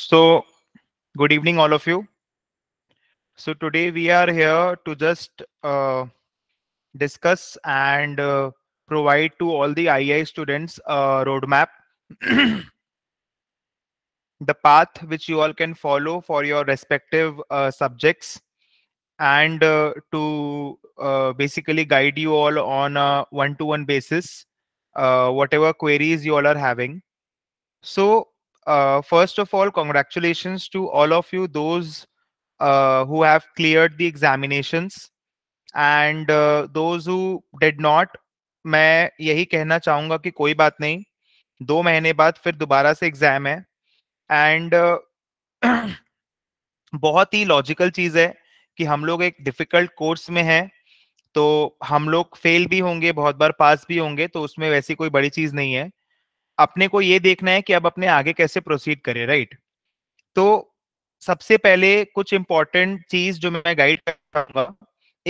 So, good evening, all of you. So, today we are here to just uh, discuss and uh, provide to all the IEI students a roadmap, the path which you all can follow for your respective uh, subjects, and uh, to uh, basically guide you all on a one to one basis, uh, whatever queries you all are having. So, uh, first of all, congratulations to all of you, those uh, who have cleared the examinations and uh, those who did not. मैं यही कहना चाहूँगा कि कोई बात नहीं दो महीने बाद फिर दोबारा से एग्जाम है एंड uh, बहुत ही लॉजिकल चीज़ है कि हम लोग एक डिफिकल्ट कोर्स में हैं तो हम लोग फेल भी होंगे बहुत बार पास भी होंगे तो उसमें वैसी कोई बड़ी चीज़ नहीं है अपने को ये देखना है कि अब अपने आगे कैसे प्रोसीड करें राइट तो सबसे पहले कुछ इंपॉर्टेंट चीज जो मैं गाइड करूंगा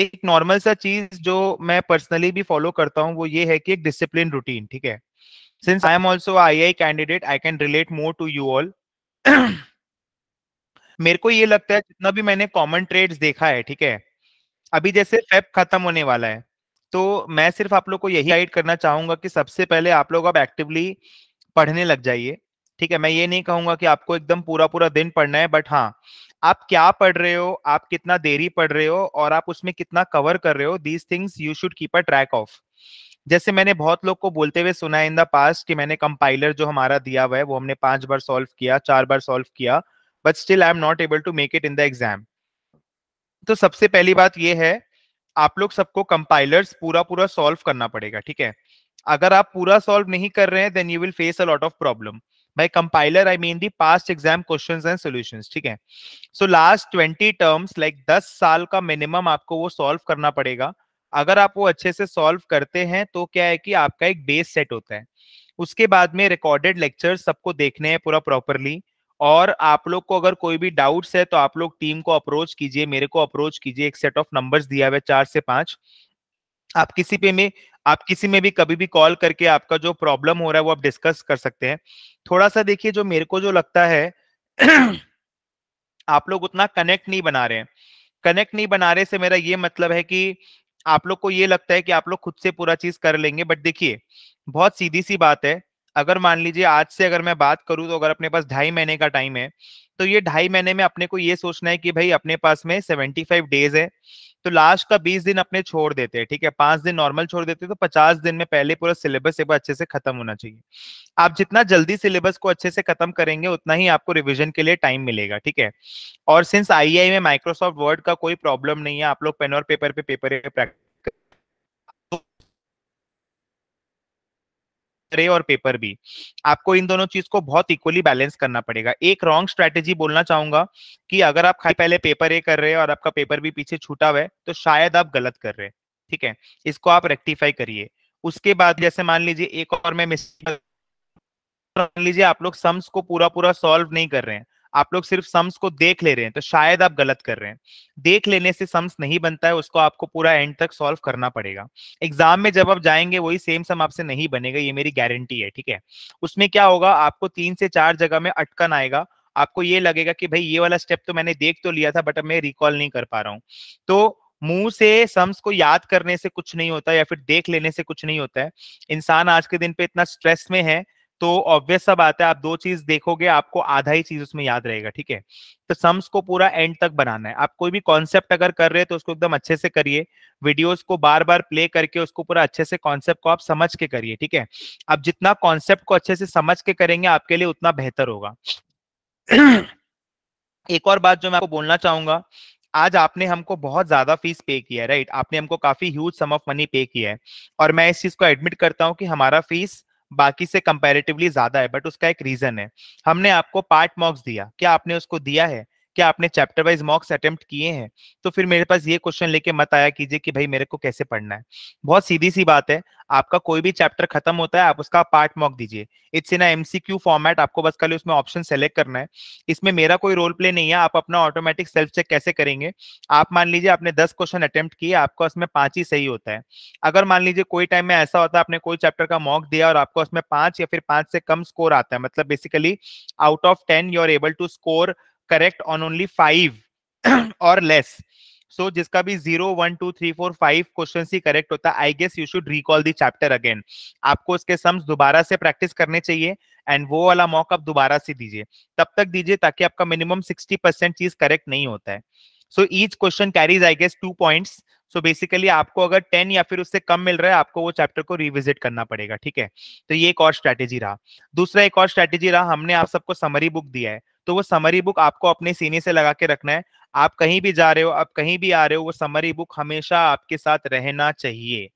एक नॉर्मल सा चीज जो मैं पर्सनली भी फॉलो करता हूँ वो ये है कि एक डिसिप्लिन रूटीन ठीक है since I am also I I candidate I can relate more to you all मेरे को ये लगता है जितना भी मैंने कॉमन ट्रेड्स देखा है ठीक है अभी जैसे फेब खत्म होने वाला है तो मैं सिर्फ आप लोग को यही गाइड करना चाहूंगा कि सबसे पहले आप लोग अब एक्टिवली पढ़ने लग जाइए ठीक है मैं ये नहीं कहूंगा कि आपको एकदम पूरा पूरा दिन पढ़ना है बट हाँ आप क्या पढ़ रहे हो आप कितना देरी पढ़ रहे हो और आप उसमें कितना कवर कर रहे हो these things you should keep a track of जैसे मैंने बहुत लोग को बोलते हुए सुना है इन द पास्ट कि मैंने कंपाइलर जो हमारा दिया हुआ है वो हमने पांच बार सॉल्व किया चार बार सॉल्व किया but still I am not able to make it in the exam तो सबसे पहली बात यह है आप लोग सबको कंपाइलर्स पूरा पूरा सॉल्व करना पड़ेगा ठीक है अगर आप पूरा सॉल्व नहीं कर रहे हैं then you will face a lot of problem by compiler i mean the past exam questions and solutions ठीक है so last 20 terms like 10 साल का minimum आपको वो solve करना पड़ेगा अगर आप वो अच्छे से solve करते हैं तो क्या है कि आपका एक base set होता है उसके बाद में recorded lectures सबको देखने हैं पूरा properly और आप लोग को अगर कोई भी डाउट्स है तो आप लोग टीम को अप्रोच कीजिए मेरे को अप्रोच कीजिए एक सेट ऑफ नंबर्स दिया हुआ है चार से पांच आप किसी पे में आप किसी में भी कभी भी कॉल करके आपका जो प्रॉब्लम हो रहा है वो आप डिस्कस कर सकते हैं थोड़ा सा देखिए जो मेरे को जो लगता है आप लोग उतना कनेक्ट नहीं बना रहे हैं कनेक्ट नहीं बना रहे से मेरा ये मतलब है कि आप लोग को ये लगता है कि आप लोग खुद से पूरा चीज कर लेंगे बट देखिए बहुत सीधी सी बात है अगर मान लीजिए आज से अगर मैं बात करूं तो अगर अपने पास ढाई महीने का टाइम है तो ये ढाई महीने में अपने को ये सोचना है कि भाई अपने पास में सेवेंटी फाइव डेज है तो लास्ट का बीस दिन अपने छोड़ देते हैं ठीक है पांच दिन नॉर्मल छोड़ देते हैं तो पचास दिन में पहले पूरा सिलेबस एक बार अच्छे से खत्म होना चाहिए आप जितना जल्दी सिलेबस को अच्छे से खत्म करेंगे उतना ही आपको रिविजन के लिए टाइम मिलेगा ठीक है और सिंस आई में माइक्रोसॉफ्ट वर्ड का कोई प्रॉब्लम नहीं है आप लोग पेन और पेपर पे पेपर प्रैक्टिस ट्रे और पेपर भी आपको इन दोनों चीज को बहुत इक्वली बैलेंस करना पड़ेगा एक रॉन्ग स्ट्रेटेजी बोलना चाहूंगा कि अगर आप खाली पहले पेपर ए कर रहे हैं और आपका पेपर भी पीछे छूटा हुआ है तो शायद आप गलत कर रहे हैं ठीक है इसको आप रेक्टिफाई करिए उसके बाद जैसे मान लीजिए एक और मैं मिस मान लीजिए आप लोग सम्स को पूरा पूरा सॉल्व नहीं कर रहे हैं आप लोग सिर्फ सम्स को देख ले रहे हैं तो शायद आप गलत कर रहे हैं देख लेने से सम्स नहीं बनता है उसको आपको पूरा एंड तक सॉल्व करना पड़ेगा एग्जाम में जब आप जाएंगे वही सेम सम आपसे नहीं बनेगा ये मेरी गारंटी है ठीक है उसमें क्या होगा आपको तीन से चार जगह में अटकन आएगा आपको ये लगेगा कि भाई ये वाला स्टेप तो मैंने देख तो लिया था बट मैं रिकॉल नहीं कर पा रहा हूँ तो मुंह से सम्स को याद करने से कुछ नहीं होता या फिर देख लेने से कुछ नहीं होता है इंसान आज के दिन पे इतना स्ट्रेस में है तो ऑब्वियस सब आता है आप दो चीज देखोगे आपको आधा ही चीज उसमें याद रहेगा ठीक है तो सम्स को पूरा एंड तक बनाना है आप कोई भी कॉन्सेप्ट अगर कर रहे हैं तो उसको एकदम अच्छे से करिए वीडियोस को बार बार प्ले करके उसको पूरा अच्छे से कॉन्सेप्ट को आप समझ के करिए ठीक है आप जितना कॉन्सेप्ट को अच्छे से समझ के करेंगे आपके लिए उतना बेहतर होगा एक और बात जो मैं आपको बोलना चाहूंगा आज आपने हमको बहुत ज्यादा फीस पे किया है राइट आपने हमको काफी ह्यूज सम ऑफ मनी पे किया है और मैं इस चीज को एडमिट करता हूँ कि हमारा फीस बाकी से कंपेरेटिवली ज्यादा है बट उसका एक रीजन है हमने आपको पार्ट मॉक्स दिया क्या आपने उसको दिया है क्या आपने चैप्टर वाइज मॉक्स अटेम्प्ट किए हैं तो फिर मेरे पास ये क्वेश्चन लेके मत आया कीजिए कि भाई मेरे को कैसे पढ़ना है बहुत सीधी सी बात है आपका कोई भी चैप्टर खत्म होता है आप उसका पार्ट मॉक दीजिए इट्स इन एमसीक्यू फॉर्मेट आपको बस खाली उसमें ऑप्शन सेलेक्ट करना है इसमें मेरा कोई रोल प्ले नहीं है आप अपना ऑटोमेटिक सेल्फ चेक कैसे करेंगे आप मान लीजिए आपने दस क्वेश्चन अटेम्प्ट किए आपका उसमें पांच ही सही होता है अगर मान लीजिए कोई टाइम में ऐसा होता है आपने कोई चैप्टर का मॉक दिया और आपको उसमें पांच या फिर पांच से कम स्कोर आता है मतलब basically out of ten you are able to score correct on only five और लेस सो जिसका भी zero one two three four five question ही करेक्ट होता है I guess you should recall the chapter again आपको उसके sums दोबारा से प्रैक्टिस करने चाहिए एंड वो वाला मॉक आप दोबारा से दीजिए तब तक दीजिए ताकि आपका मिनिमम सिक्सटी परसेंट चीज करेक्ट नहीं होता है so each question carries I guess two points so basically आपको अगर टेन या फिर उससे कम मिल रहा है आपको वो चैप्टर को रिविजिट करना पड़ेगा ठीक है तो ये एक और स्ट्रैटेजी रहा दूसरा एक और स्ट्रैटेजी रहा हमने आप सबको समरी बुक दिया है तो वो समरी बुक आपको अपने सीने से लगा के रखना है आप कहीं भी जा रहे हो आप कहीं भी आ रहे हो वो समरी बुक हमेशा आपके साथ रहना चाहिए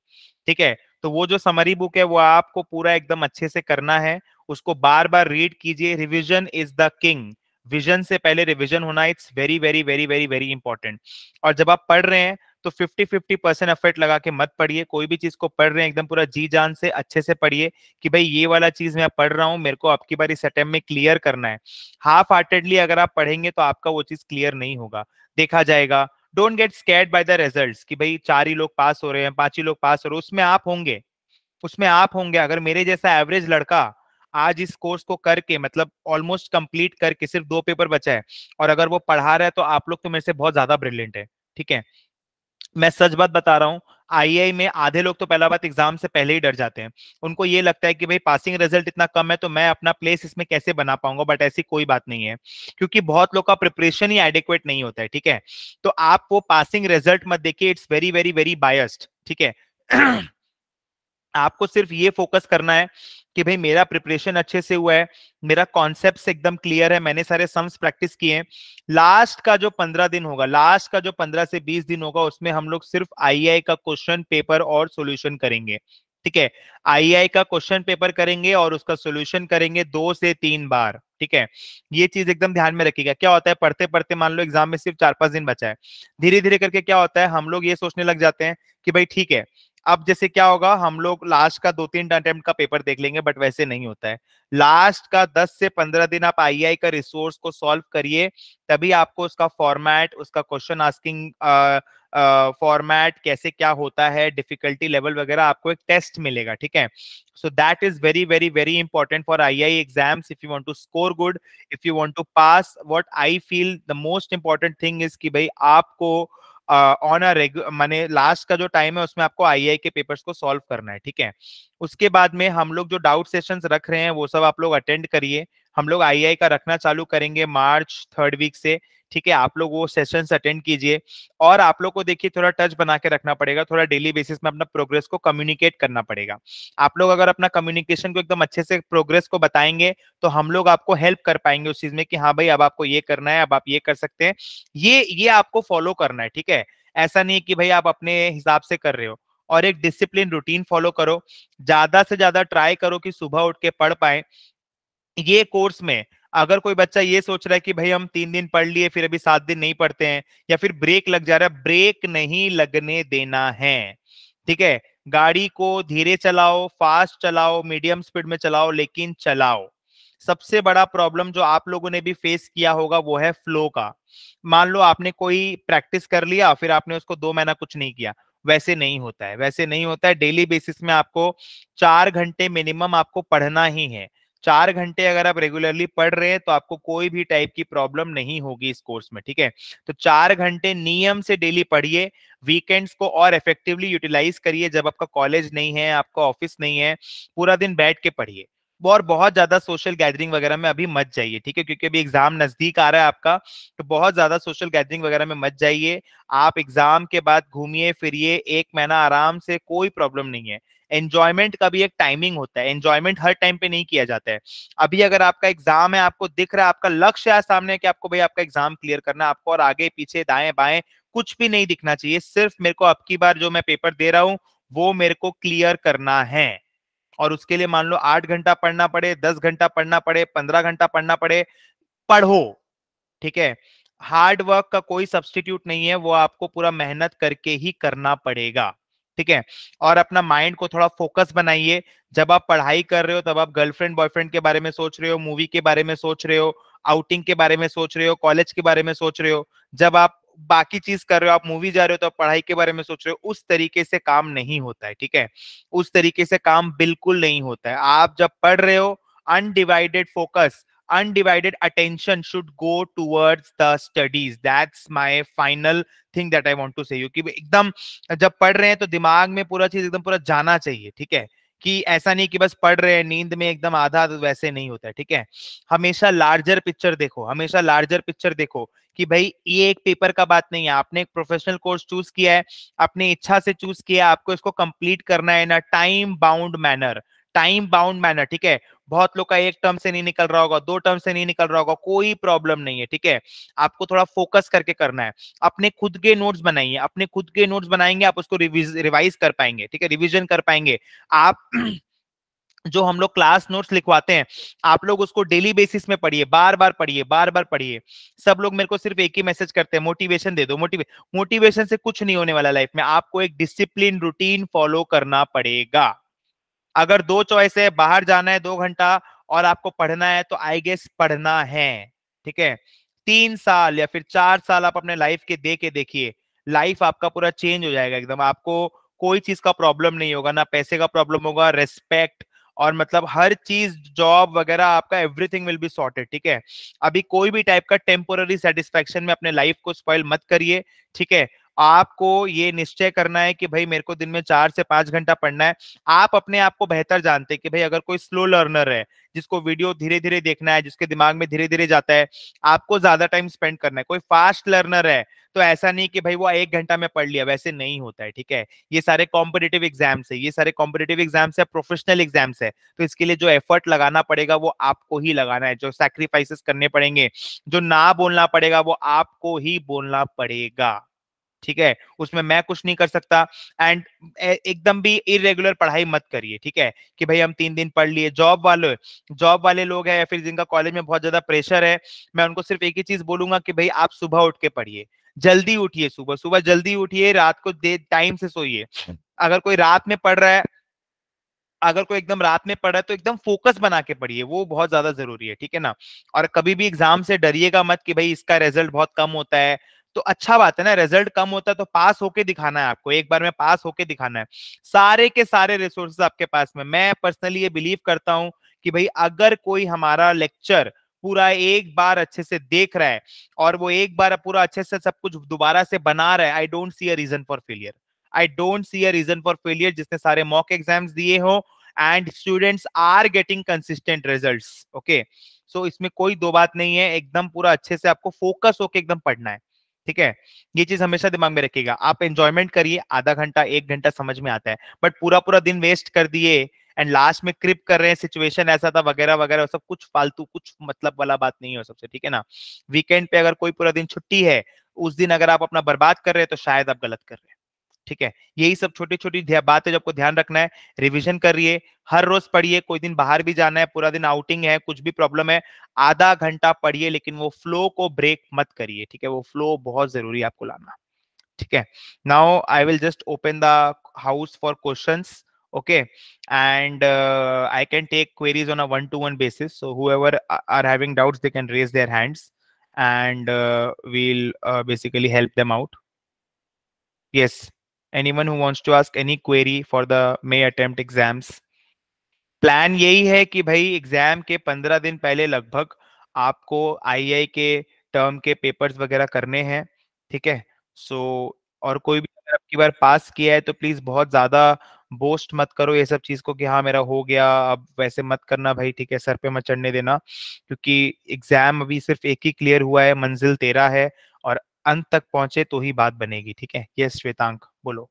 ठीक है तो वो जो समरी बुक है वो आपको पूरा एकदम अच्छे से करना है उसको बार बार रीड कीजिए revision is the king vision से पहले रिविजन होना it's very very very very very important और जब आप पढ़ रहे हैं तो 50 50 परसेंट एफर्ट लगा के मत पढ़िए कोई भी चीज को पढ़ रहे हैं एकदम पूरा जी जान से अच्छे से पढ़िए कि भाई ये वाला चीज मैं पढ़ रहा हूँ मेरे को आपकी बार इस अटेम्प में क्लियर करना है हाफ हार्टेडली अगर आप पढ़ेंगे तो आपका वो चीज क्लियर नहीं होगा देखा जाएगा don't get scared by the result कि भाई चार ही लोग पास हो रहे हैं पांच ही लोग पास हो रहे हैं उसमें आप होंगे उसमें आप होंगे अगर मेरे जैसा एवरेज लड़का आज इस कोर्स को करके मतलब ऑलमोस्ट कंप्लीट करके सिर्फ दो पेपर बचा है और अगर वो पढ़ा रहा है तो आप लोग तो मेरे से बहुत ज्यादा ब्रिलियंट है ठीक है मैं सच बात बता रहा हूँ आईआई में आधे लोग तो पहला बात एग्जाम से पहले ही डर जाते हैं उनको ये लगता है कि भाई पासिंग रिजल्ट इतना कम है तो मैं अपना प्लेस इसमें कैसे बना पाऊंगा बट ऐसी कोई बात नहीं है क्योंकि बहुत लोग का प्रिपरेशन ही एडिक्वेट नहीं होता है ठीक है तो आप वो पासिंग रिजल्ट मत देखिए it's very very very biased ठीक है आपको सिर्फ ये फोकस करना है कि भाई मेरा प्रिपरेशन अच्छे से हुआ है मेरा कॉन्सेप्ट एकदम क्लियर है मैंने सारे सम्स प्रैक्टिस किए हैं लास्ट का जो पंद्रह दिन होगा लास्ट का जो पंद्रह से बीस दिन होगा उसमें हम लोग सिर्फ आई का क्वेश्चन पेपर और सोल्यूशन करेंगे ठीक है आई का क्वेश्चन पेपर करेंगे और उसका सोल्यूशन करेंगे दो से तीन बार ठीक है ये चीज एकदम ध्यान में रखिएगा क्या होता है पढ़ते पढ़ते मान लो एग्जाम में सिर्फ चार पांच दिन बचा है धीरे धीरे करके क्या होता है हम लोग ये सोचने लग जाते हैं कि भाई ठीक है अब जैसे क्या होगा हम लोग लास्ट का दो तीन अटेम्प्ट का पेपर देख लेंगे बट वैसे नहीं होता है लास्ट का 10 से 15 दिन आप आई e का रिसोर्स को सॉल्व करिए तभी आपको उसका फॉर्मेट उसका क्वेश्चन आस्किंग फॉर्मेट कैसे क्या होता है डिफिकल्टी लेवल वगैरह आपको एक टेस्ट मिलेगा ठीक है so that is very very very important for I I exams if you to score good if you want to pass what I feel the most important thing is कि भाई आपको on a regular मैंने last का जो time है उसमें आपको आई के पेपर्स को सॉल्व करना है ठीक है उसके बाद में हम लोग जो डाउट सेशन रख रहे हैं वो सब आप लोग अटेंड करिए हम लोग आई का रखना चालू करेंगे मार्च थर्ड वीक से ठीक है आप लोग वो सेशन अटेंड कीजिए और आप लोग को देखिए थोड़ा टच बना के रखना पड़ेगा थोड़ा डेली बेसिस में अपना प्रोग्रेस को कम्युनिकेट करना पड़ेगा आप लोग अगर अपना कम्युनिकेशन को एकदम अच्छे से प्रोग्रेस को बताएंगे तो हम लोग आपको हेल्प कर पाएंगे उस चीज में कि हाँ भाई अब आपको ये करना है अब आप ये कर सकते हैं ये ये आपको फॉलो करना है ठीक है ऐसा नहीं है कि भाई आप अपने हिसाब से कर रहे हो और एक डिसिप्लिन रूटीन फॉलो करो ज्यादा से ज्यादा ट्राई करो कि सुबह उठ के पढ़ पाए ये कोर्स में अगर कोई बच्चा ये सोच रहा है कि भाई हम तीन दिन पढ़ लिए फिर अभी सात दिन नहीं पढ़ते हैं या फिर ब्रेक लग जा रहा है ब्रेक नहीं लगने देना है ठीक है गाड़ी को धीरे चलाओ फास्ट चलाओ मीडियम स्पीड में चलाओ लेकिन चलाओ सबसे बड़ा प्रॉब्लम जो आप लोगों ने भी फेस किया होगा वो है फ्लो का मान लो आपने कोई प्रैक्टिस कर लिया फिर आपने उसको दो महीना कुछ नहीं किया वैसे नहीं होता है वैसे नहीं होता है डेली बेसिस में आपको चार घंटे मिनिमम आपको पढ़ना ही है चार घंटे अगर आप रेगुलरली पढ़ रहे हैं तो आपको कोई भी टाइप की प्रॉब्लम नहीं होगी इस कोर्स में ठीक है तो चार घंटे नियम से डेली पढ़िए वीकेंड्स को और इफेक्टिवली यूटिलाइज करिए जब आपका कॉलेज नहीं है आपका ऑफिस नहीं है पूरा दिन बैठ के पढ़िए और बहुत ज्यादा सोशल गैदरिंग वगैरह में अभी मत जाइए ठीक है क्योंकि अभी एग्जाम नजदीक आ रहा है आपका तो बहुत ज्यादा सोशल गैदरिंग वगैरह में मत जाइए आप एग्जाम के बाद घूमिए फिरिए एक महीना आराम से कोई प्रॉब्लम नहीं है एंजॉयमेंट का भी एक टाइमिंग होता है एंजॉयमेंट हर टाइम पे नहीं किया जाता है अभी अगर आपका एग्जाम है आपको दिख रहा है आपका लक्ष्य है सामने कि आपको भाई आपका एग्जाम क्लियर करना आपको और आगे पीछे दाएं बाएं कुछ भी नहीं दिखना चाहिए सिर्फ मेरे को अब की बार जो मैं पेपर दे रहा हूँ वो मेरे को क्लियर करना है और उसके लिए मान लो आठ घंटा पढ़ना पड़े दस घंटा पढ़ना पड़े पंद्रह घंटा पढ़ना पड़े पढ़ो ठीक है हार्ड वर्क का कोई सब्सटीट्यूट नहीं है वो आपको पूरा मेहनत करके ही करना पड़ेगा ठीक है और अपना माइंड को थोड़ा फोकस बनाइए जब आप पढ़ाई कर रहे हो तब आप गर्लफ्रेंड बॉयफ्रेंड के बारे में सोच रहे हो मूवी के बारे में सोच रहे हो आउटिंग के बारे में सोच रहे हो कॉलेज के बारे में सोच रहे हो जब आप बाकी चीज कर रहे हो आप मूवी जा रहे हो तो आप पढ़ाई के बारे में सोच रहे हो उस तरीके से काम नहीं होता है ठीक है उस तरीके से काम बिल्कुल नहीं होता है आप जब पढ़ रहे हो undivided focus undivided attention should go towards the studies that's my final thing that i want to say you कि एकदम जब पढ़ रहे हैं तो दिमाग में पूरा चीज एकदम पूरा जाना चाहिए ठीक है कि ऐसा नहीं कि बस पढ़ रहे हैं नींद में एकदम आधा तो वैसे नहीं होता है ठीक है हमेशा लार्जर पिक्चर देखो हमेशा लार्जर पिक्चर देखो कि भाई ये एक पेपर का बात नहीं है आपने एक प्रोफेशनल कोर्स चूज किया है अपनी इच्छा से चूज किया आपको इसको कंप्लीट करना है ना time bound manner time bound manner ठीक है बहुत लोग का एक टर्म से नहीं निकल रहा होगा दो टर्म से नहीं निकल रहा होगा कोई प्रॉब्लम नहीं है ठीक है आपको थोड़ा फोकस करके करना है अपने खुद के नोट्स बनाइए अपने खुद के नोट्स बनाएंगे आप उसको रिवाइज कर पाएंगे ठीक है रिविजन कर पाएंगे आप जो हम लोग क्लास नोट्स लिखवाते हैं आप लोग उसको डेली बेसिस में पढ़िए बार बार पढ़िए बार बार पढ़िए सब लोग मेरे को सिर्फ एक ही मैसेज करते हैं मोटिवेशन दे दो मोटिवे मोटिवेशन से कुछ नहीं होने वाला लाइफ में आपको एक डिसिप्लिन रूटीन फॉलो करना पड़ेगा अगर दो चॉइस है बाहर जाना है दो घंटा और आपको पढ़ना है तो आई गेस पढ़ना है ठीक है तीन साल या फिर चार साल आप अपने लाइफ के दे के देखिए लाइफ आपका पूरा चेंज हो जाएगा एकदम आपको कोई चीज का प्रॉब्लम नहीं होगा ना पैसे का प्रॉब्लम होगा रेस्पेक्ट और मतलब हर चीज जॉब वगैरह आपका एवरीथिंग विल बी सॉर्टेड ठीक है अभी कोई भी टाइप का टेम्पोररी सेटिस्फेक्शन में अपने लाइफ को स्पॉइल मत करिए ठीक है आपको ये निश्चय करना है कि भाई मेरे को दिन में चार से पांच घंटा पढ़ना है आप अपने आप को बेहतर जानते हैं कि भाई अगर कोई स्लो लर्नर है जिसको वीडियो धीरे धीरे देखना है जिसके दिमाग में धीरे धीरे जाता है आपको ज्यादा टाइम स्पेंड करना है कोई फास्ट लर्नर है तो ऐसा नहीं कि भाई वो एक घंटा में पढ़ लिया वैसे नहीं होता है ठीक है ये सारे कॉम्पिटेटिव एग्जाम्स है ये सारे कॉम्पिटेटिव एग्जाम्स है प्रोफेशनल एग्जाम्स है तो इसके लिए जो एफर्ट लगाना पड़ेगा वो आपको ही लगाना है जो सेक्रीफाइसेस करने पड़ेंगे जो ना बोलना पड़ेगा वो आपको ही बोलना पड़ेगा ठीक है उसमें मैं कुछ नहीं कर सकता एंड एकदम भी इरेगुलर पढ़ाई मत करिए ठीक है कि भाई हम तीन दिन पढ़ लिए जॉब वाले जॉब वाले लोग हैं या फिर जिनका कॉलेज में बहुत ज्यादा प्रेशर है मैं उनको सिर्फ एक ही चीज बोलूंगा कि भाई आप सुबह उठ के पढ़िए जल्दी उठिए सुबह सुबह जल्दी उठिए रात को दे टाइम से सोइए अच्छा। अगर कोई रात में पढ़ रहा है अगर कोई एकदम रात में पढ़ा है तो एकदम फोकस बना के पढ़िए वो बहुत ज्यादा जरूरी है ठीक है ना और कभी भी एग्जाम से डरिएगा मत कि भाई इसका रिजल्ट बहुत कम होता है तो अच्छा बात है ना रिजल्ट कम होता है तो पास होके दिखाना है आपको एक बार में पास होके दिखाना है सारे के सारे रिसोर्सेज आपके पास में मैं पर्सनली ये बिलीव करता हूँ कि भाई अगर कोई हमारा लेक्चर पूरा एक बार अच्छे से देख रहा है और वो एक बार पूरा अच्छे से सब कुछ दोबारा से बना रहा है I don't see a reason for failure I don't see a reason for failure जिसने सारे मॉक एग्जाम्स दिए हो and students are getting consistent result okay so इसमें कोई दो बात नहीं है एकदम पूरा अच्छे से आपको फोकस होके एकदम पढ़ना है ठीक है ये चीज हमेशा दिमाग में रखिएगा आप एंजॉयमेंट करिए आधा घंटा एक घंटा समझ में आता है बट पूरा पूरा दिन वेस्ट कर दिए एंड लास्ट में क्रिप कर रहे हैं सिचुएशन ऐसा था वगैरह वगैरह सब कुछ फालतू कुछ मतलब वाला बात नहीं हो सबसे ठीक है ना वीकेंड पे अगर कोई पूरा दिन छुट्टी है उस दिन अगर आप अपना बर्बाद कर रहे हैं तो शायद आप गलत कर रहे हैं ठीक है यही सब छोटी छोटी बात है जो आपको ध्यान रखना है रिविजन करिए हर रोज पढ़िए कोई दिन बाहर भी जाना है पूरा दिन आउटिंग है कुछ भी प्रॉब्लम है आधा घंटा पढ़िए लेकिन वो फ्लो को ब्रेक मत करिए ठीक है वो फ्लो बहुत जरूरी है आपको लाना ठीक है now I will just open the house for question okay and I can take queries on a one to one basis so so whoever are having doubts they can raise their hands and uh, we'll uh, basically help anyone who wants to ask any query for the may attempt exams plan यही है कि भाई exam के पंद्रह दिन पहले लगभग आपको आईआई के टर्म के पेपर्स वगैरह करने हैं ठीक है सो so, और कोई भी अगर आपकी बार पास किया है तो प्लीज बहुत ज्यादा बोस्ट मत करो ये सब चीज को कि हाँ मेरा हो गया अब वैसे मत करना भाई ठीक है सर पे मत चढ़ने देना क्योंकि एग्जाम अभी सिर्फ एक ही क्लियर हुआ है मंजिल तेरा है अंत तक पहुंचे तो ही बात बनेगी ठीक है यस श्वेतांक बोलो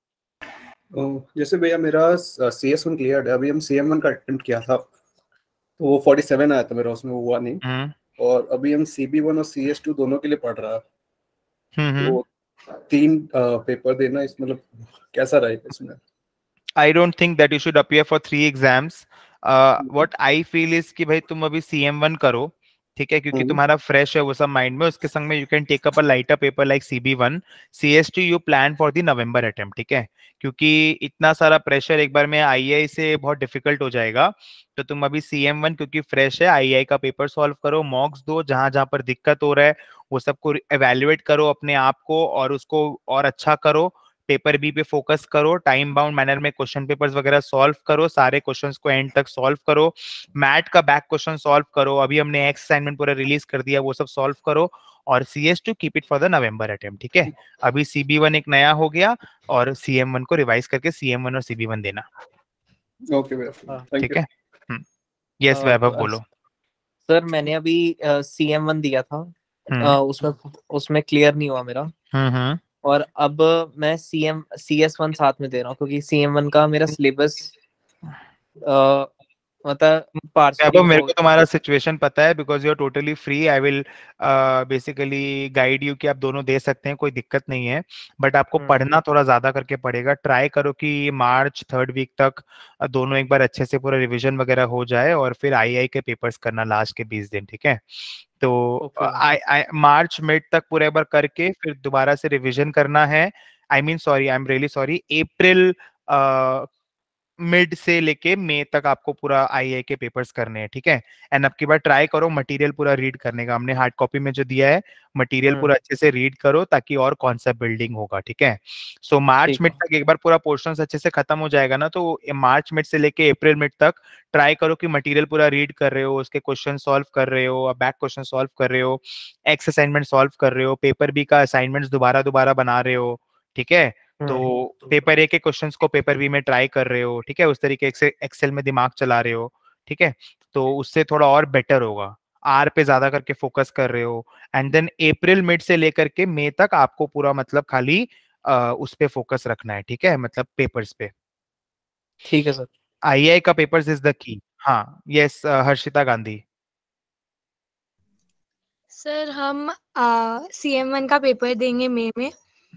जैसे भैया मेरा सी एस वन क्लियर है अभी हम सी एम वन का अटेम्प्ट किया था तो वो फोर्टी सेवन आया था मेरा उसमें हुआ नहीं हम्म। और अभी हम सी बी वन और सी एस टू दोनों के लिए पढ़ रहा हम्म, हम्म। तो तीन पेपर देना इस मतलब कैसा रहेगा इसमें I don't think that you should appear for three exams what I feel is कि भाई तुम अभी सी एम वन करो ठीक है क्योंकि हम्म। तुम्हारा फ्रेश है वो सब माइंड में उसके संग में you can take up a lighter paper like C B one C S T you plan for the November attempt ठीक है क्योंकि इतना सारा प्रेशर एक बार में आई आई से बहुत डिफिकल्ट हो जाएगा तो तुम अभी सी एम वन क्योंकि फ्रेश है आई आई का पेपर सॉल्व करो मॉक्स दो जहां जहां पर दिक्कत हो रहा है वो सबको एवेल्युएट करो अपने आप को और उसको और अच्छा करो पेपर बी पे फोकस करो टाइम बाउंड मैनर में क्वेश्चन पेपर्स वगैरह सॉल्व करो सारे क्वेश्चंस को एंड तक सॉल्व करो मैट का बैक क्वेश्चन सॉल्व करो अभी हमने एक्स असाइनमेंट पूरा रिलीज कर दिया वो सब सॉल्व करो और C S two keep it for the November attempt ठीक है अभी सी बी वन एक नया हो गया और सी एम वन को रिवाइज करके सी एम वन और सी बी वन देना ओके हाँ, ठीक है यस हम्म। हाँ, वैभव बोलो सर मैंने अभी सी एम वन दिया था uh, उसमें उसमें क्लियर नहीं हुआ मेरा हम्म हम्म और अब मैं C M C S one साथ में दे रहा हूँ क्योंकि सी एम वन का मेरा सिलेबस मतलब मेरे को तुम्हारा सिचुएशन पता है because you are totally free I will basically guide you कि आप दोनों दे सकते हैं कोई दिक्कत नहीं है बट आपको हम्म, पढ़ना हम्म। थोड़ा ज्यादा करके पड़ेगा ट्राई करो कि मार्च थर्ड वीक तक दोनों एक बार अच्छे से पूरा रिविजन वगैरह हो जाए और फिर आई के पेपर्स करना लास्ट के बीस दिन ठीक है तो आई आई मार्च मिड तक पूरा एक बार करके फिर दोबारा से रिविजन करना है I mean sorry I am really sorry April mid से लेके मई तक आपको पूरा आई के पेपर्स करने हैं ठीक है एंड अब की बार ट्राई करो मटेरियल पूरा रीड करने का हमने हार्ड कॉपी में जो दिया है मटेरियल हम्म। पूरा अच्छे से रीड करो ताकि और कॉन्सेप्ट बिल्डिंग होगा ठीक है सो मार्च मिड तक एक बार पूरा पोर्शन अच्छे से खत्म हो जाएगा ना तो मार्च मिड से लेके अप्रैल मिड तक ट्राई करो कि मटेरियल पूरा रीड कर रहे हो उसके क्वेश्चन सॉल्व कर रहे हो बैक क्वेश्चन सॉल्व कर रहे हो एक्स असाइनमेंट सॉल्व कर रहे हो पेपर बी का असाइनमेंट दोबारा दोबारा बना रहे हो ठीक है तो हम्म। पेपर ए के क्वेश्चंस को पेपर बी में ट्राई कर रहे हो ठीक है उस तरीके से एक्सेल में दिमाग चला रहे हो ठीक है तो उससे थोड़ा और बेटर होगा आर पे ज्यादा करके फोकस कर रहे हो एंड देन अप्रैल मिड से लेकर के मे तक आपको पूरा मतलब खाली आ, उस पे फोकस रखना है ठीक है मतलब पेपर्स पे ठीक है सर आईआई का पेपर्स इज द की हाँ यस हर्षिता गांधी सर हम सी एम वन का पेपर देंगे मई में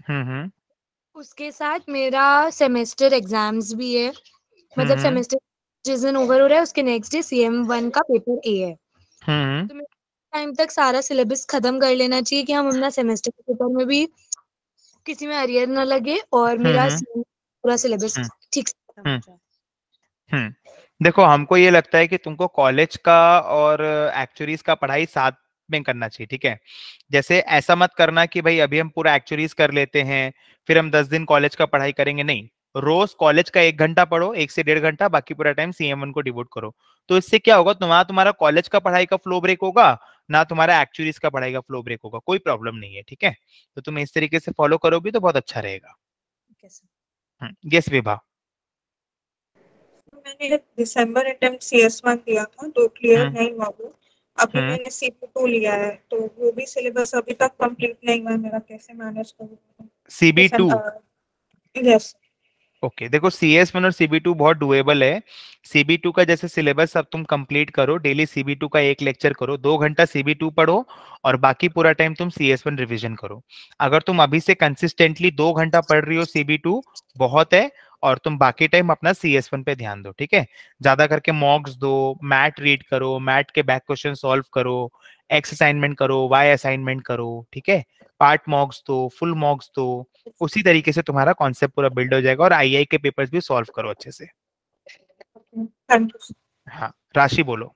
हम्म, हम्म। उसके साथ मेरा सेमेस्टर एग्जाम्स भी है मतलब हम्म। सेमेस्टर जिस दिन ओवर हो रहा है उसके नेक्स्ट डे सीएम वन का पेपर ए है हम्म। तो टाइम तक सारा सिलेबस खत्म कर लेना चाहिए कि हम अपना सेमेस्टर के पेपर में भी किसी में अरियर ना लगे और मेरा हम्म। पूरा सिलेबस ठीक से खत्म हो देखो हमको ये लगता है कि तुमको कॉलेज का और एक्चुअरीज का पढ़ाई साथ में करना चाहिए ठीक है जैसे ऐसा मत करना कि भाई अभी हम पूरा एक्चुअलीज कर लेते हैं फिर हम दस दिन कॉलेज का पढ़ाई करेंगे नहीं रोज कॉलेज का एक घंटा पढ़ो एक से डेढ़ घंटा बाकी पूरा टाइम सीएम को डिवोट करो तो इससे क्या होगा तुम्हारा तुम्हारा कॉलेज का पढ़ाई का फ्लो ब्रेक होगा ना तुम्हारा एक्चुअलीज का पढ़ाई का फ्लो ब्रेक होगा कोई प्रॉब्लम नहीं है ठीक है तो तुम इस तरीके से फॉलो करोगे तो बहुत अच्छा रहेगा हाँ, यस विभा मैंने दिसंबर अटेम्प्ट सीएस वन दिया था तो क्लियर हाँ। नहीं हुआ वो अभी हम्म। मैंने सी टू लिया है तो वो भी सिलेबस अभी तक कंप्लीट नहीं हुआ मेरा कैसे मैनेज करूँ CB two yes okay okay, देखो सी एस वन और सीबी टू बहुत डुएबल है सीबी टू का जैसे सिलेबस अब तुम कंप्लीट करो डेली सीबी टू का एक लेक्चर करो दो घंटा सीबी टू पढ़ो और बाकी पूरा टाइम तुम सी एस वन रिविजन करो अगर तुम अभी से कंसिस्टेंटली दो घंटा पढ़ रही हो सीबी टू बहुत है और तुम बाकी टाइम अपना सी एस वन पे ध्यान दो ठीक है ज्यादा करके मॉक्स दो मैट रीड करो मैट के बैक क्वेश्चन सॉल्व करो एक्स असाइनमेंट करो वाई असाइनमेंट करो ठीक है पार्ट मॉक्स दो फुल मॉक्स दो उसी तरीके से तुम्हारा कॉन्सेप्ट पूरा बिल्ड हो जाएगा और आईआई के पेपर्स भी सॉल्व करो अच्छे से हाँ राशि बोलो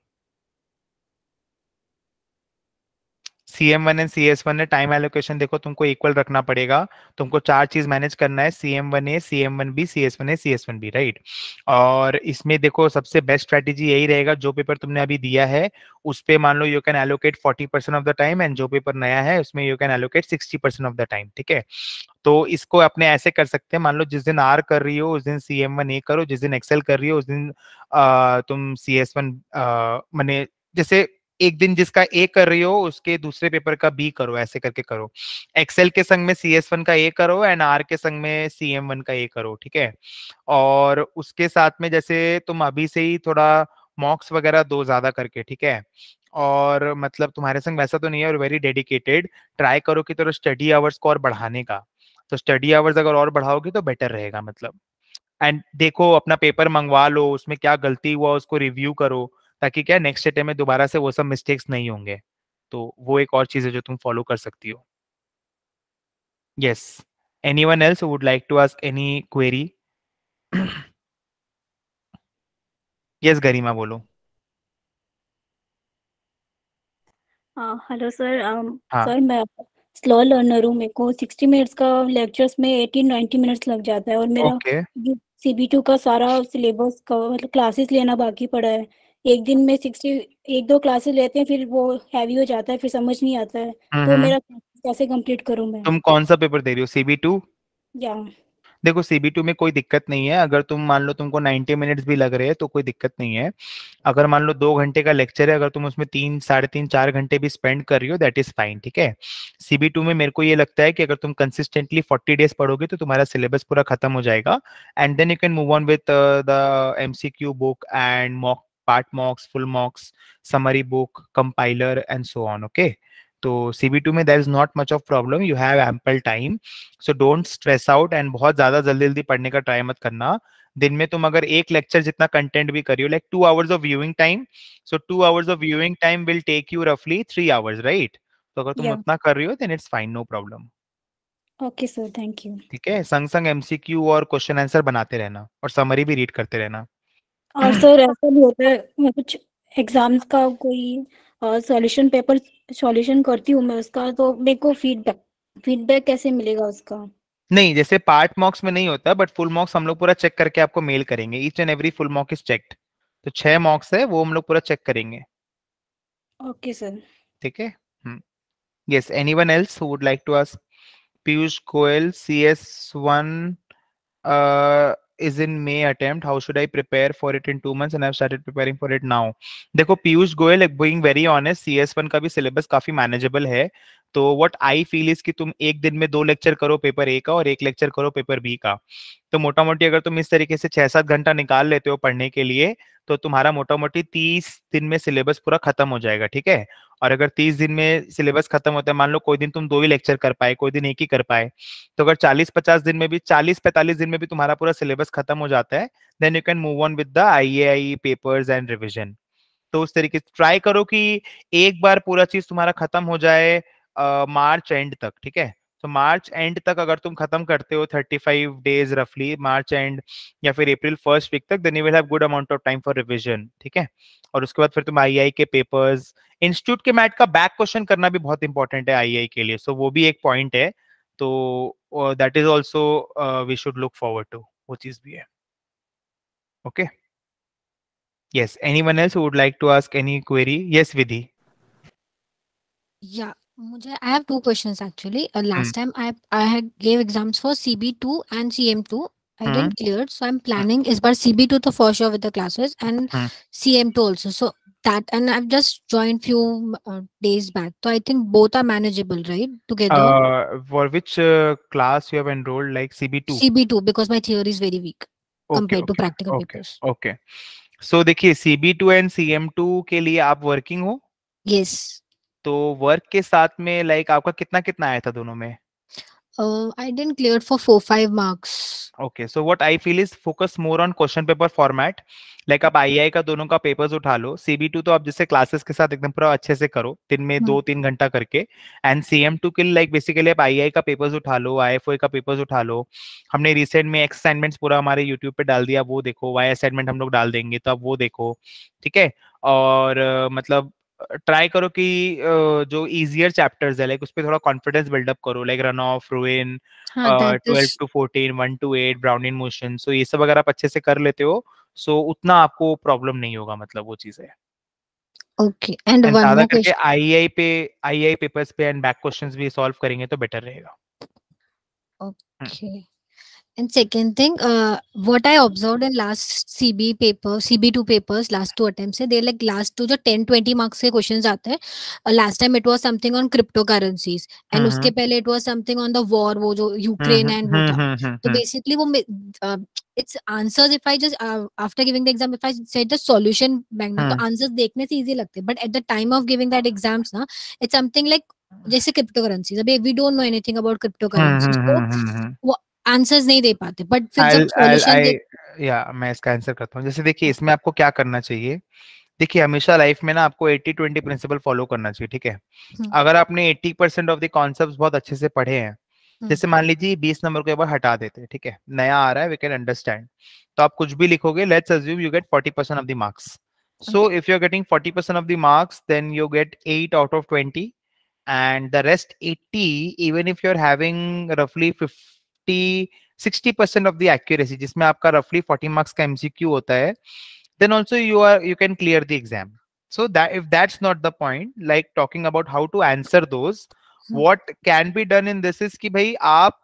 C M one and C S one है टाइम एलोकेशन देखो तुमको इक्वल रखना पड़ेगा तुमको चार चीज मैनेज करना है C M one A C M one B C S one A C S one B right और इसमें देखो सबसे बेस्ट स्ट्रेटेजी यही रहेगा जो पेपर तुमने अभी दिया है उस पर मान लो you can allocate forty percent of the time and जो पेपर नया है उसमें you can allocate sixty percent of the time ठीक है तो इसको अपने ऐसे कर सकते हैं मान लो जिस दिन आर कर रही हो उस दिन सी एम वन ए करो जिस दिन एक्सेल कर रही हो उस दिन आ, तुम सी एस वन मैंने जैसे एक दिन जिसका ए कर रही हो उसके दूसरे पेपर का बी करो ऐसे करके करो एक्सेल के संग में सी एस वन का ए करो एंड आर के संग में सी एम वन का ए करो ठीक है और उसके साथ में जैसे तुम अभी से ही थोड़ा मॉक्स वगैरह दो ज्यादा करके ठीक है और मतलब तुम्हारे संग वैसा तो नहीं है और वेरी डेडिकेटेड ट्राई करो कि थोड़ा स्टडी आवर्स को और बढ़ाने का तो स्टडी आवर्स अगर और बढ़ाओगे तो बेटर रहेगा मतलब एंड देखो अपना पेपर मंगवा लो उसमें क्या गलती हुआ उसको रिव्यू करो ताकि क्या नेक्स्ट अटेम्प में दोबारा से वो सब मिस्टेक्स नहीं होंगे तो वो एक और चीज़ है जो तुम फॉलो कर सकती हो yes any one else would like to ask any query yes Garima बोलो हेलो सर सर मैं स्लो लर्नर हूँ मेरे को सिक्सटी मिनट्स का लेक्चर्स में एटीन नाइनटी मिनट्स लग जाता है और मेरा okay. सीबी टू का सारा सिलेबस का मतलब क्लासेस लेना बाकी पड़ा है एक दिन में सिक्सटी एक दो क्लासेस लेते हैं फिर वो हैवी हो जाता है फिर समझ नहीं आता है तो मेरा कैसे कंप्लीट करूं मैं तुम कौन सा पेपर दे रही हो सीबी टू या देखो सीबी टू में कोई दिक्कत नहीं है अगर तुम मान लो तुमको 90 मिनट्स भी लग रहे हैं तो कोई दिक्कत नहीं है अगर मान लो दो घंटे का लेक्चर है अगर तुम उसमें तीन साढ़े तीन चार घंटे भी स्पेंड कर रही हो दैट इज फाइन ठीक है सीबी टू में मेरे को ये लगता है कि अगर तुम कंसिस्टेंटली फोर्टी डेज पढ़ोगे तो तुम्हारा सिलेबस पूरा खत्म हो जाएगा and then you can move on with the M C Q book and mock part mocks full mocks summary book compiler and so on okay तो सी बी टू में there is not much of problem you have ample time so don't stress out and बहुत ज्यादा जल्दी जल्दी पढ़ने का try मत करना दिन में तुम अगर एक लेक्चर जितना कंटेंट भी करियो like two hours of viewing time so two hours of viewing time will take you रफली थ्री आवर्स राइट तो अगर तुम yeah. उतना कर रही हो then it's fine no problem okay sir thank you ठीक है संग संग एमसीक्यू और क्वेश्चन आंसर बनाते रहना और समरी भी रीड करते रहना और सर ऐसा भी होता है कुछ एग्जाम्स का कोई सॉल्यूशन पेपर सॉल्यूशन करती हूँ मैं उसका तो मेरे को फीडबैक फीडबैक कैसे मिलेगा उसका नहीं जैसे पार्ट मॉक्स में नहीं होता बट फुल मॉक्स हम लोग पूरा चेक करके आपको मेल करेंगे each and every full mock is checked तो छह मॉक्स है वो हम लोग पूरा चेक करेंगे ओके सर ठीक है yes anyone else who would like to ask Piyush Goyal CS one is in May attempt. How should I prepare for it in two months? And I've started preparing for it now. देखो Piyush Goyal being very honest CS1 का भी syllabus काफी manageable है तो what I feel is कि तुम एक दिन में दो लेक्चर करो पेपर ए का और एक लेक्चर करो पेपर बी का तो मोटा मोटी अगर तुम इस तरीके से छह सात घंटा निकाल लेते हो पढ़ने के लिए तो तुम्हारा मोटा मोटी तीस दिन में सिलेबस पूरा खत्म हो जाएगा ठीक है और अगर तीस दिन में सिलेबस खत्म होता है मान लो कोई दिन तुम दो ही लेक्चर कर पाए कोई दिन एक ही कर पाए तो अगर चालीस पचास दिन में भी चालीस पैंतालीस दिन में भी तुम्हारा पूरा सिलेबस खत्म हो जाता है then you can move on with the I I papers and revision तो उस तरीके से ट्राई करो कि एक बार पूरा चीज तुम्हारा खत्म हो जाए मार्च एंड तक ठीक है तो मार्च एंड तक अगर तुम खत्म करते हो 35 डेज रफली मार्च एंड या फिर अप्रैल फर्स्ट वीक तक then you will have good amount of time for revision ठीक है और उसके बाद फिर तुम आईआई के पेपर्स इंस्टीट्यूट के मैट का बैक क्वेश्चन करना भी बहुत इंपॉर्टेंट है आई के लिए सो so, वो भी एक पॉइंट है तो that is also we should look forward to वो चीज भी है okay yes any one else would like to ask any query yes Vidhi या मुझे I have two questions actually last time I I had give exams for CB two and CM two I mm clear so I am planning इस बार CB two तो for sure with the classes and CM two also so that and i've just joined few uh, days back so i think both are manageable right together uh, for which uh, class you have enrolled like cb2 cb2 because my theory is very weak okay, compared okay, to practical okay, papers okay so देखिए cb2 and cm2 के लिए आप working हो yes yes. तो work के साथ में like like, आपका कितना कितना आया था दोनों में Uh, I didn't clear for four five marks. Okay, so what I feel is focus more on question paper format. Like आप आई hmm. का दोनों का पेपर्स उठा लो सीबी टू तो आप जैसे क्लासेस के साथ एकदम पूरा अच्छे से करो दिन में hmm. दो तीन घंटा करके एंड सी एम टू के लाइक बेसिकली आप आई का पेपर्स उठा लो आई एफ ओ का पेपर उठा लो हमने रिसेंट में एक्साइनमेंट्स पूरा हमारे यूट्यूब पे डाल दिया वो देखो वाई असाइनमेंट हम लोग डाल देंगे तो आप वो देखो ठीक है और uh, मतलब ट्राई करो कि जो इजियर चैप्टर्स है लाइक उस पर थोड़ा कॉन्फिडेंस बिल्डअप करो like run off ruin twelve to fourteen one to eight Brownian motion so ये सब अगर आप अच्छे से कर लेते हो सो so उतना आपको प्रॉब्लम नहीं होगा मतलब वो चीज है okay and one more question I I पे आईआई पेपर्स e पे एंड बैक क्वेश्चंस भी सॉल्व करेंगे तो बेटर रहेगा ओके okay. हम्म। And second thing, uh, what I observed in last CB paper, CB2 papers, last two attempts, they like last two जो 10 20 marks questions आते हैं. Uh, last time it was something on cryptocurrencies, and uh -huh. उसके पहले it was something on the war wo jo Ukraine uh -huh. and Uh -huh. Mm-hmm. तो basically wo, uh, it's answers if I just uh, after giving the exam if I said the solution bank mm-hmm. तो answers देखने se easy lagte. But at the time of giving that exams na, it's something like जैसे crypto currency अभी we don't know anything about crypto currency answers नहीं दे पाते but या मैं इसका आंसर करता हूँ जैसे देखिए इसमें आपको क्या करना चाहिए देखिए हमेशा लाइफ में ना आपको 80 20 प्रिंसिपल फॉलो करना चाहिए ठीक है हम्म। अगर आपने 80 परसेंट ऑफ द कॉन्सेप्ट बहुत अच्छे से पढ़े हैं हम्म। जैसे मान लीजिए 20 नंबर को एक बार हटा देते हैं ठीक है नया आ रहा है वी कैन अंडरस्टैंड तो आप कुछ भी लिखोगे let's assume you get forty percent of the marks so if you are getting forty percent of the marks then you get eight out of twenty and the rest eighty even if you are having रफली forty sixty of the accuracy जिसमें आपका रफली forty marks का MCQ होता है then also you are you can clear the exam so that if that's not the point like talking about how to answer those hmm. what can be done in this is ki bhai आप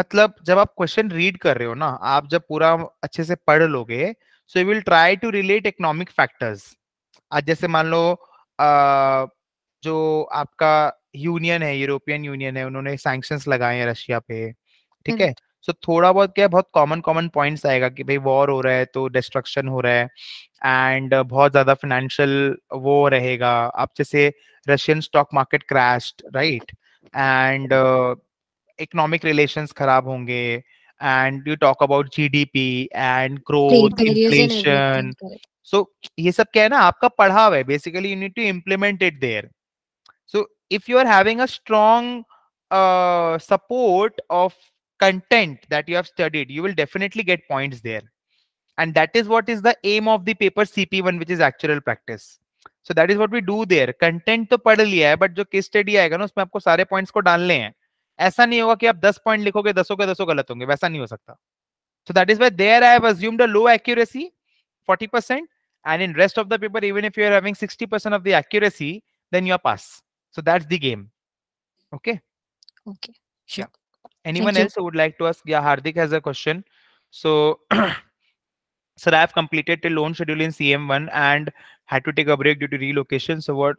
मतलब जब आप question read कर रहे हो ना आप जब पूरा अच्छे से पढ़ लोगे so you will try to relate economic factors आज जैसे मान लो आ, जो आपका यूनियन है यूरोपियन यूनियन है उन्होंने सैंक्शन लगाए हैं रशिया पे ठीक हम्म। है सो so, थोड़ा बहुत क्या बहुत कॉमन कॉमन पॉइंट्स आएगा कि भाई वॉर हो रहा है तो डिस्ट्रक्शन हो रहा है एंड बहुत ज्यादा फाइनेंशियल वो रहेगा आप जैसे Russian stock market crash right and economic relation खराब होंगे and you talk about G D P and growth inflation so ये सब क्या है ना आपका पढ़ा हुआ है basically you need to implement it there if you are having a strong uh, support of content that you have studied, you will definitely get points there. And that is what is the aim of the paper CP1, which is actual practice. So that is what we do there. Content to तो पढ़ लिया है but जो case study आएगा ना उसमें आपको सारे पॉइंट्स को डालने हैं ऐसा नहीं होगा कि आप दस पॉइंट लिखोगे दसों के दसों गलत होंगे वैसा नहीं हो सकता so that is why there I have assumed a low 40% and in rest of the paper even if you are having 60% of the accuracy then you are pass so that's the game okay okay sure yeah. anyone Thank else you. would like to ask yeah hardik has a question so sir i have completed the loan schedule in cm1 and had to take a break due to relocation so what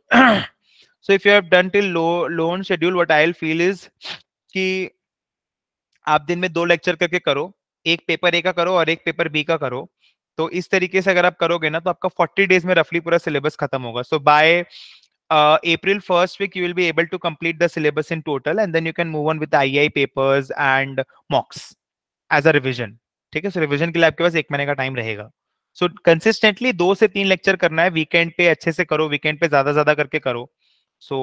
so if you have done till lo, loan schedule what i'll feel is ki aap din mein do lecture karke karo ek paper a ka karo aur ek paper b ka karo तो इस तरीके से अगर आप करोगे ना तो आपका 40 डेज में रफली पूरा सिलेबस खत्म होगा so by uh, April 1st week, you will be able to complete the syllabus in total, and then you can move on with the II papers and mocks as a revision. ठीक है so revision के लिए आपके पास एक महीने का time रहेगा so, consistently दो से तीन lecture करना है weekend पे अच्छे से करो weekend पे ज्यादा ज्यादा करके करो So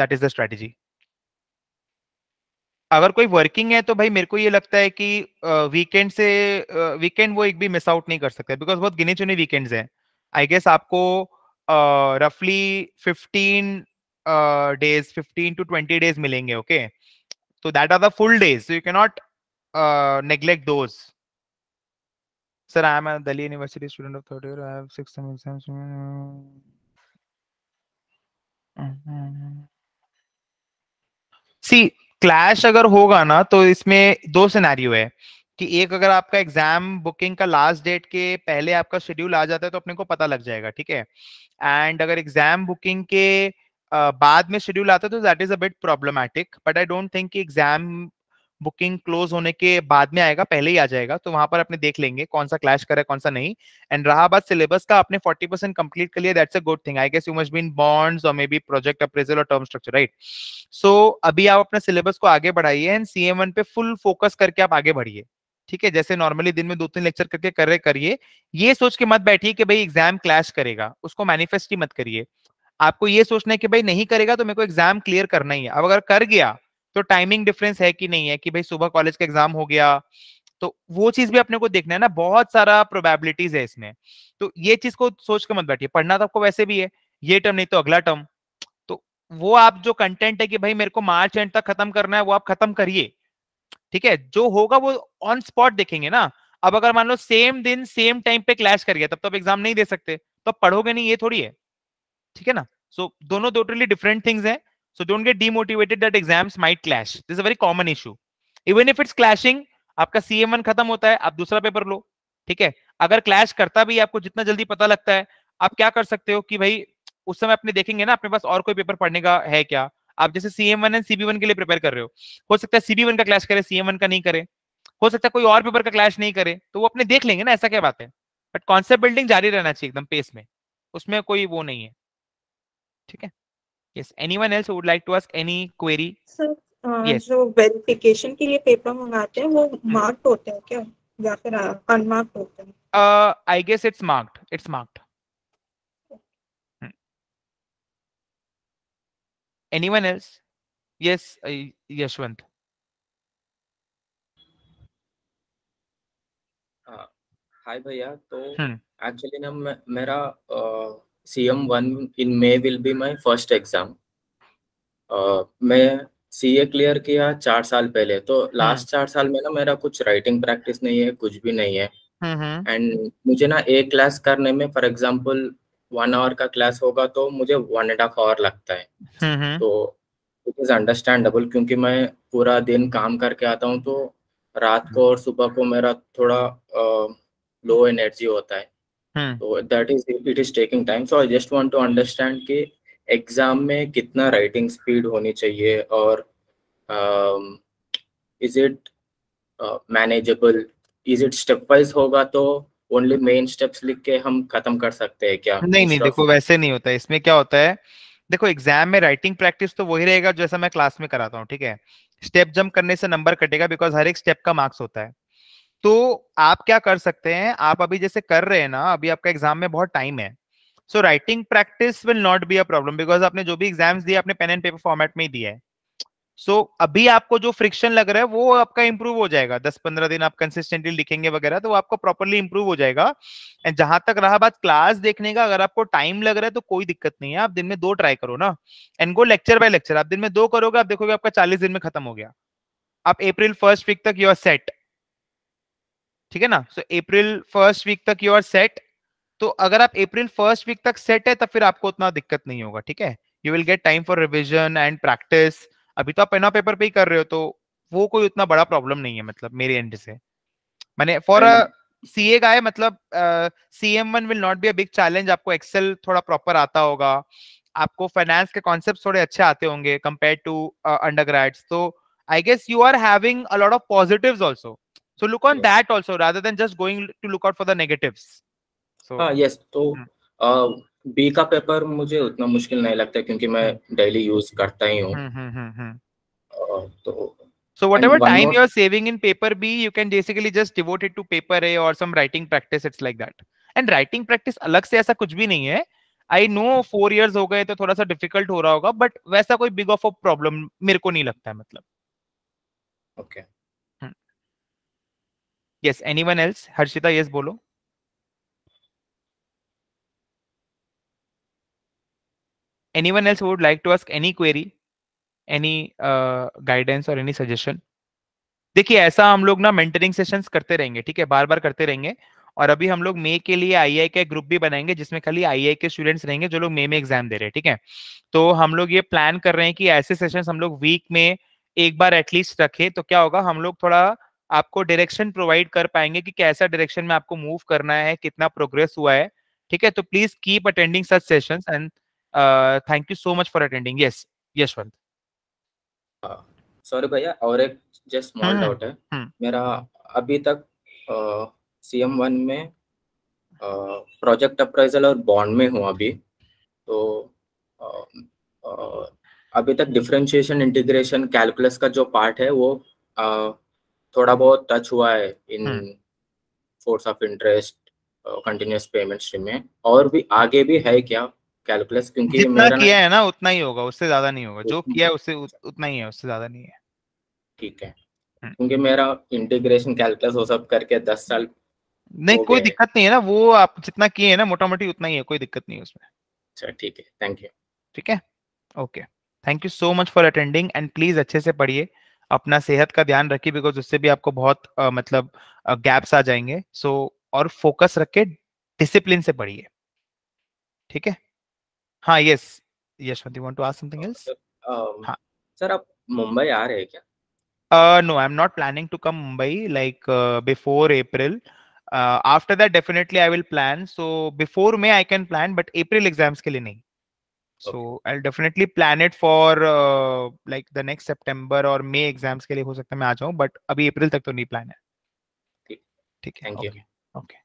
that is the strategy. अगर कोई वर्किंग है तो भाई मेरे को ये लगता है कि वीकेंड से वीकेंड वो एक भी मिस आउट नहीं कर सकता बिकॉज बहुत गिने चुने वीकेंड्स हैं आई गेस आपको uh, roughly 15 uh, days 15 to 20 days milenge okay so that are the full days so you cannot uh, neglect those sir i am a delhi university student of third year i have six term exams सी clash अगर होगा ना तो इसमें दो scenario है कि एक अगर आपका एग्जाम बुकिंग का लास्ट डेट के पहले आपका शेड्यूल आ जाता है तो अपने को पता लग जाएगा ठीक है एंड अगर एग्जाम बुकिंग के बाद में शेड्यूल आता है तो that is a bit problematic but I don't think कि एग्जाम बुकिंग क्लोज होने के बाद में आएगा पहले ही आ जाएगा तो वहां पर अपने देख लेंगे कौन सा क्लैश करे कौन सा नहीं एंड रहा बात सिलेबस का आपने 40 परसेंट कंप्लीट कर लिया that's a good thing I guess you must been bonds और मे बी प्रोजेक्ट अप्रेजल और टर्म स्ट्रक्चर राइट सो अभी आप अपने सिलेबस को आगे बढ़ाइए एंड सी पे फुल फोकस करके आप आगे बढ़िए ठीक है जैसे नॉर्मली दिन में दो तीन लेक्चर करके रहे करिए ये सोच के मत बैठिए कि भाई एग्जाम क्लैश करेगा उसको मैनिफेस्ट ही मत करिए आपको ये सोचना है कि भाई नहीं करेगा तो मेरे को एग्जाम क्लियर करना ही है अब अगर कर गया तो टाइमिंग डिफरेंस है कि नहीं है कि भाई सुबह कॉलेज का एग्जाम हो गया तो वो चीज भी अपने को देखना है ना बहुत सारा प्रोबेबिलिटीज है इसमें तो ये चीज को सोच के मत बैठिए पढ़ना तो आपको वैसे भी है ये टर्म नहीं तो अगला टर्म तो वो आप जो कंटेंट है कि भाई मेरे को मार्च एंड तक खत्म करना है वो आप खत्म करिए ठीक है जो होगा वो ऑन स्पॉट देखेंगे ना अब अगर मान लो सेम दिन सेम टाइम पे क्लैश कर गया तब तो आप एग्जाम नहीं दे सकते तो आप पढ़ोगे नहीं ये थोड़ी है ठीक है ना सो so, दोनों टोटली डिफरेंट थिंग्स हैं so don't get demotivated that exams might clash this is a very common issue even if it's clashing आपका वन खत्म होता है आप दूसरा पेपर लो ठीक है अगर क्लैश करता भी आपको जितना जल्दी पता लगता है आप क्या कर सकते हो कि भाई उस समय अपने देखेंगे ना अपने पास और कोई पेपर पढ़ने का है क्या आप जैसे C M one and CB one के लिए प्रिपेयर कर रहे हो हो सकता है सीबी वन का क्लैश करे सी एम वन का नहीं करे हो सकता है कोई और पेपर का क्लैश नहीं करे तो वो अपने देख लेंगे ना ऐसा क्या बात है बट कॉन्सेप्ट बिल्डिंग जारी रहना चाहिए एकदम पेस में उसमें कोई वो नहीं है ठीक है yes any one else would like to ask any query जो वेरिफिकेशन के लिए पेपर मंगाते हैं वो मार्क्ड हम्म। होते हैं क्या या फिर अनमार्क्ड होते हैं I guess it's marked it's marked anyone else yes uh, yashwant hi भैया तो एक्चुअली hmm. ना मेरा C M one in May will be my first exam मैं सी ए क्लियर किया चार साल पहले तो लास्ट hmm. चार साल में ना मेरा कुछ राइटिंग प्रैक्टिस नहीं है कुछ भी नहीं है एंड hmm, मुझे ना ए क्लास करने में फॉर एग्जाम्पल वन आवर का क्लास होगा तो मुझे वन एंड हाफ आवर लगता है हम्म, हम्म। तो इट इज अंडरस्टैंडेबल क्योंकि मैं पूरा दिन काम करके आता हूँ तो रात को और सुबह को मेरा थोड़ा लो एनर्जी होता है हम्म। तो that is it is taking time so I just want to understand कि एग्जाम में कितना राइटिंग स्पीड होनी चाहिए और is it manageable is it step wise होगा तो ओनली मेन स्टेप्स लिख के हम खत्म कर सकते हैं क्या नहीं नहीं देखो वैसे नहीं होता है इसमें क्या होता है देखो एग्जाम में राइटिंग प्रैक्टिस तो वही रहेगा जैसा मैं क्लास में कराता हूँ ठीक है स्टेप जंप करने से नंबर कटेगा बिकॉज हर एक स्टेप का मार्क्स होता है तो आप क्या कर सकते हैं आप अभी जैसे कर रहे हैं ना अभी आपका एग्जाम में बहुत टाइम है so writing practice will not be a problem because आपने जो भी एग्जाम्स दिए आपने पेन एंड पेपर फॉर्मेट में ही दिया है सो so, अभी आपको जो फ्रिक्शन लग रहा है वो आपका इंप्रूव हो जाएगा दस पंद्रह दिन आप कंसिस्टेंटली लिखेंगे वगैरह तो वो आपको प्रॉपरली इंप्रूव हो जाएगा एंड जहां तक रहा बात क्लास देखने का अगर आपको टाइम लग रहा है तो कोई दिक्कत नहीं है आप दिन में दो ट्राई करो ना and go lecture by lecture आप दिन में दो करोगे आप देखोगे आपका चालीस दिन में खत्म हो गया आप अप्रिल फर्स्ट वीक तक यू आर सेट ठीक है ना सो अप्रिल फर्स्ट वीक तक यू आर सेट तो अगर आप अप्रिल फर्स्ट वीक तक सेट है तब तो फिर आपको उतना दिक्कत नहीं होगा ठीक है you will get time for revision and practice अभी तो आप पेना पेपर पे ही कर रहे हो तो वो कोई उतना बड़ा प्रॉब्लम नहीं है मतलब मेरे एंड से मैंने फॉर मतलब, अ सी ए है मतलब C M one will not be a big challenge आपको एक्सेल थोड़ा प्रॉपर आता होगा आपको फाइनेंस के कॉन्सेप्ट थोड़े अच्छे आते होंगे कंपेयर टू अंडर तो I guess you are having a lot of positive also so look on that also rather than just going to look out for the negative negatives yes तो B का paper मुझे उतना मुश्किल नहीं लगता क्योंकि मैं डेली यूज करता ही हूँ तो So whatever time more, you're saving in paper B, you can basically just devote it to paper A or some writing practice. It's like that. And writing practice alag अलग से ऐसा कुछ भी नहीं है. आई नो फोर इयर्स हो गए तो थोड़ा सा डिफिकल्ट हो रहा होगा बट वैसा कोई बिग ऑफ अ प्रॉब्लम मेरे को नहीं लगता है मतलब okay yes anyone else Harshita yes बोलो anyone else who would like to ask any query any guidance और एनी सजेशन देखिए ऐसा हम लोग ना मेंटेनिंग सेशंस करते रहेंगे ठीक है बार बार करते रहेंगे और अभी हम लोग मे के लिए आई का ग्रुप भी बनाएंगे जिसमें खाली आई के स्टूडेंट्स रहेंगे जो लोग मे में एग्जाम दे रहे हैं ठीक है तो हम लोग ये प्लान कर रहे हैं कि ऐसे सेशन हम लोग वीक में एक बार एटलीस्ट रखें तो क्या होगा हम लोग थोड़ा आपको डायरेक्शन प्रोवाइड कर पाएंगे कि कैसा डायरेक्शन में आपको मूव करना है कितना प्रोग्रेस हुआ है ठीक है तो please keep attending such sessions and thank you so much for attending yes yes yes sorry भैया uh, और एक जस्ट स्मॉल डाउट है हुँ. Hmm. मेरा अभी तक सी एम वन में प्रोजेक्ट uh, अप्राइजल और बॉन्ड में हूँ अभी तो आ, uh, आ, अभी तक डिफरेंशिएशन इंटीग्रेशन कैलकुलस का जो पार्ट है वो आ, थोड़ा बहुत टच हुआ है in force of interest continuous payment stream में और भी आगे भी है क्या कैलकुलस क्योंकि जितना किया है ना उतना ही होगा उससे ज्यादा नहीं होगा जो किया है उससे उतना ही है उससे ज्यादा नहीं है ठीक है हम्म। क्योंकि मेरा इंटीग्रेशन कैलकुलस वो सब करके दस साल नहीं कोई दिक्कत नहीं है ना वो आप जितना किए हैं ना मोटा मोटी उतना ही है कोई दिक्कत नहीं है उसमें अच्छा ठीक है थैंक यू ठीक है okay thank you so much for attending and please अच्छे से पढ़िए अपना सेहत का ध्यान रखिए बिकॉज उससे भी आपको बहुत uh, मतलब गैप्स uh, आ जाएंगे सो so, और फोकस रखे डिसिप्लिन से पढ़िए ठीक है हाँ yes Yashwant want to ask something else sir आप मुंबई आ रहे हैं क्या no I am not planning to come Mumbai like before April after that definitely I will plan so before May I can plan but April exams के लिए नहीं so I definitely plan it for like the next September और मे exams के लिए हो सकता है मैं आ जाऊं बट अभी अप्रैल तक तो नहीं प्लान है ठीक है थैंक यू ओके